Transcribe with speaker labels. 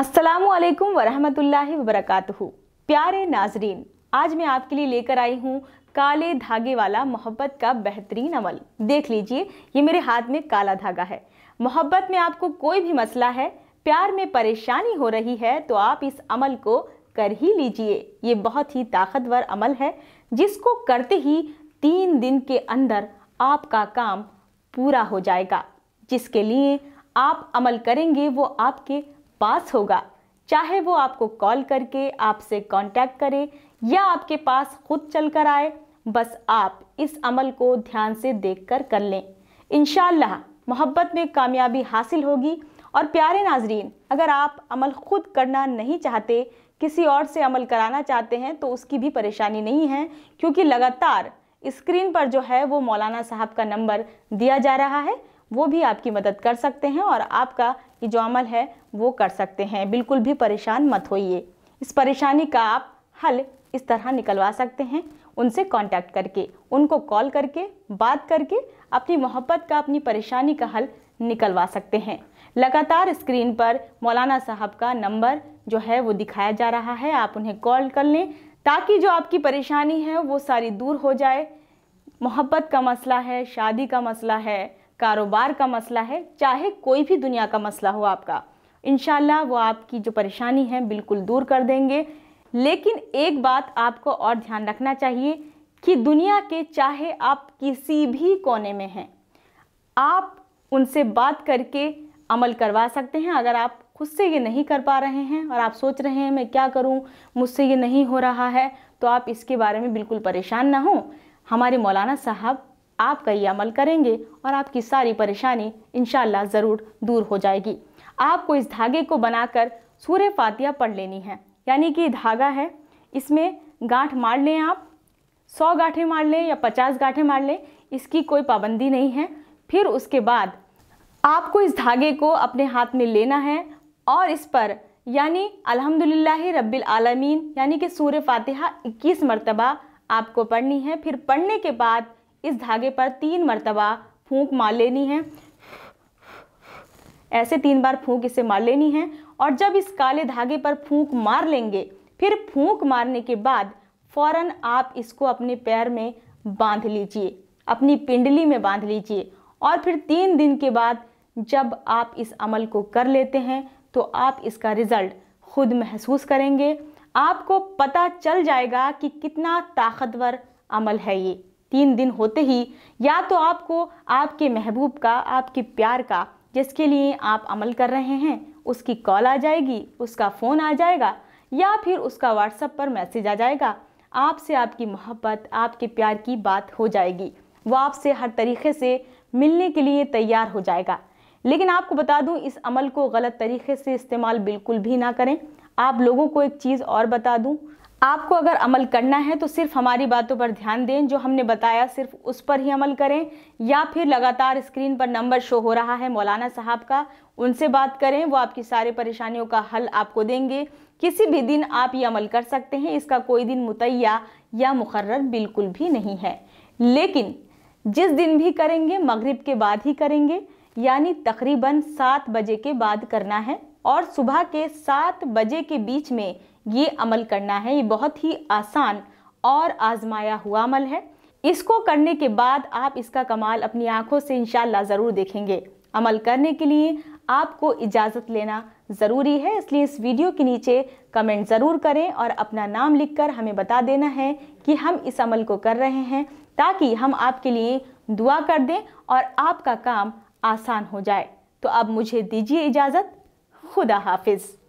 Speaker 1: असलकम वरहमतुल्लाहि वरक प्यारे नाजरीन आज मैं आपके लिए लेकर आई हूँ काले धागे वाला मोहब्बत का बेहतरीन अमल देख लीजिए ये मेरे हाथ में काला धागा है मोहब्बत में आपको कोई भी मसला है प्यार में परेशानी हो रही है तो आप इस अमल को कर ही लीजिए ये बहुत ही ताकतवर अमल है जिसको करते ही तीन दिन के अंदर आपका काम पूरा हो जाएगा जिसके लिए आप अमल करेंगे वो आपके पास होगा चाहे वो आपको कॉल करके आपसे कांटेक्ट करे या आपके पास खुद चल कर आए बस आप इस अमल को ध्यान से देख कर कर लें इन मोहब्बत में कामयाबी हासिल होगी और प्यारे नाजरीन अगर आप अमल खुद करना नहीं चाहते किसी और से अमल कराना चाहते हैं तो उसकी भी परेशानी नहीं है क्योंकि लगातार स्क्रीन पर जो है वो मौलाना साहब का नंबर दिया जा रहा है वो भी आपकी मदद कर सकते हैं और आपका ये जो अमल है वो कर सकते हैं बिल्कुल भी परेशान मत होइए इस परेशानी का आप हल इस तरह निकलवा सकते हैं उनसे कांटेक्ट करके उनको कॉल करके बात करके अपनी मोहब्बत का अपनी परेशानी का हल निकलवा सकते हैं लगातार स्क्रीन पर मौलाना साहब का नंबर जो है वो दिखाया जा रहा है आप उन्हें कॉल कर लें ताकि जो आपकी परेशानी है वो सारी दूर हो जाए मोहब्बत का मसला है शादी का मसला है कारोबार का मसला है चाहे कोई भी दुनिया का मसला हो आपका इन वो आपकी जो परेशानी है बिल्कुल दूर कर देंगे लेकिन एक बात आपको और ध्यान रखना चाहिए कि दुनिया के चाहे आप किसी भी कोने में हैं आप उनसे बात करके अमल करवा सकते हैं अगर आप खुद से ये नहीं कर पा रहे हैं और आप सोच रहे हैं मैं क्या करूं मुझसे ये नहीं हो रहा है तो आप इसके बारे में बिल्कुल परेशान ना हो हमारे मौलाना साहब आपका ये अमल करेंगे और आपकी सारी परेशानी इन ज़रूर दूर हो जाएगी आपको इस धागे को बनाकर सूर्य फातिया पढ़ लेनी है यानी कि धागा है इसमें गांठ मार लें आप सौ गांठें मार लें या पचास गांठें मार लें इसकी कोई पाबंदी नहीं है फिर उसके बाद आपको इस धागे को अपने हाथ में लेना है और इस पर यानी अल्हम्दुलिल्लाह रब्बिल आलमीन यानी कि सूर्य फातिहा 21 मरतबा आपको पढ़नी है फिर पढ़ने के बाद इस धागे पर तीन मरतबा फूंक मार लेनी है ऐसे तीन बार फूंक इसे मार लेनी है और जब इस काले धागे पर फूंक मार लेंगे फिर फूंक मारने के बाद फौरन आप इसको अपने पैर में बांध लीजिए अपनी पिंडली में बांध लीजिए और फिर तीन दिन के बाद जब आप इस अमल को कर लेते हैं तो आप इसका रिज़ल्ट खुद महसूस करेंगे आपको पता चल जाएगा कि कितना ताकतवर अमल है ये तीन दिन होते ही या तो आपको आपके महबूब का आपके प्यार का जिसके लिए आप अमल कर रहे हैं उसकी कॉल आ जाएगी उसका फ़ोन आ जाएगा या फिर उसका व्हाट्सअप पर मैसेज आ जाएगा आपसे आपकी मोहब्बत आपके प्यार की बात हो जाएगी वो आपसे हर तरीके से मिलने के लिए तैयार हो जाएगा लेकिन आपको बता दूं इस अमल को गलत तरीके से इस्तेमाल बिल्कुल भी ना करें आप लोगों को एक चीज़ और बता दूं आपको अगर अमल करना है तो सिर्फ हमारी बातों पर ध्यान दें जो हमने बताया सिर्फ उस पर ही अमल करें या फिर लगातार स्क्रीन पर नंबर शो हो रहा है मौलाना साहब का उनसे बात करें वो आपकी सारे परेशानियों का हल आपको देंगे किसी भी दिन आप ये अमल कर सकते हैं इसका कोई दिन मुतैया या मुकर्र बिल्कुल भी नहीं है लेकिन जिस दिन भी करेंगे मगरिब के बाद ही करेंगे यानी तकरीबन सात बजे के बाद करना है और सुबह के सात बजे के बीच में ये अमल करना है ये बहुत ही आसान और आजमाया हुआ अमल है इसको करने के बाद आप इसका कमाल अपनी आँखों से इन ज़रूर देखेंगे अमल करने के लिए आपको इजाज़त लेना ज़रूरी है इसलिए इस वीडियो के नीचे कमेंट ज़रूर करें और अपना नाम लिखकर हमें बता देना है कि हम इस अमल को कर रहे हैं ताकि हम आपके लिए दुआ कर दें और आपका काम आसान हो जाए तो अब मुझे दीजिए इजाज़त खुदा हाफिज़